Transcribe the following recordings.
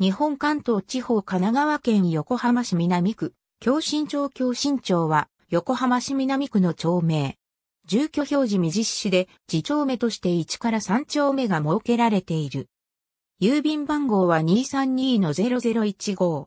日本関東地方神奈川県横浜市南区、京新町京新町は、横浜市南区の町名。住居表示未実施で、自町目として1から3丁目が設けられている。郵便番号は232-0015。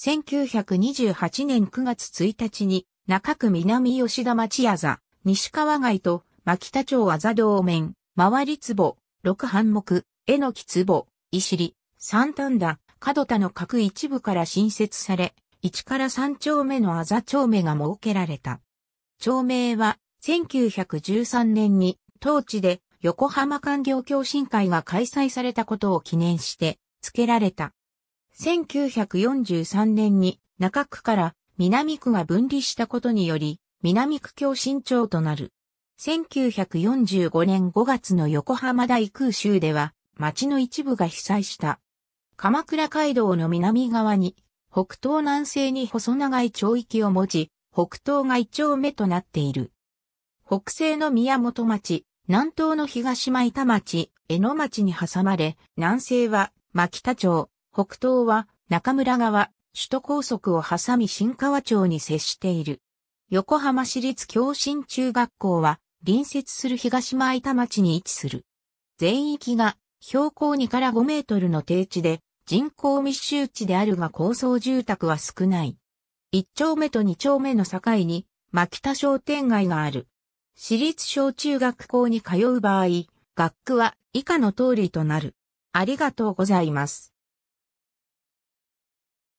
1928年9月1日に、中区南吉田町あざ、西川街と、牧田町あざ同面、周り坪、六半木、えのき坪、いしり、三反田、角田の各一部から新設され、1から3丁目のあざ丁目が設けられた。町名は、1913年に、当地で横浜環境共進会が開催されたことを記念して、付けられた。1943年に、中区から南区が分離したことにより、南区共進町となる。1945年5月の横浜大空襲では、町の一部が被災した。鎌倉街道の南側に、北東南西に細長い町域を持ち、北東が一丁目となっている。北西の宮本町、南東の東前田町、江野町に挟まれ、南西は牧田町、北東は中村川、首都高速を挟み新川町に接している。横浜市立京新中学校は隣接する東前田町に位置する。全域が標高2から5メートルの低地で人口密集地であるが高層住宅は少ない。一丁目と二丁目の境に、牧田商店街がある。私立小中学校に通う場合、学区は以下の通りとなる。ありがとうございます。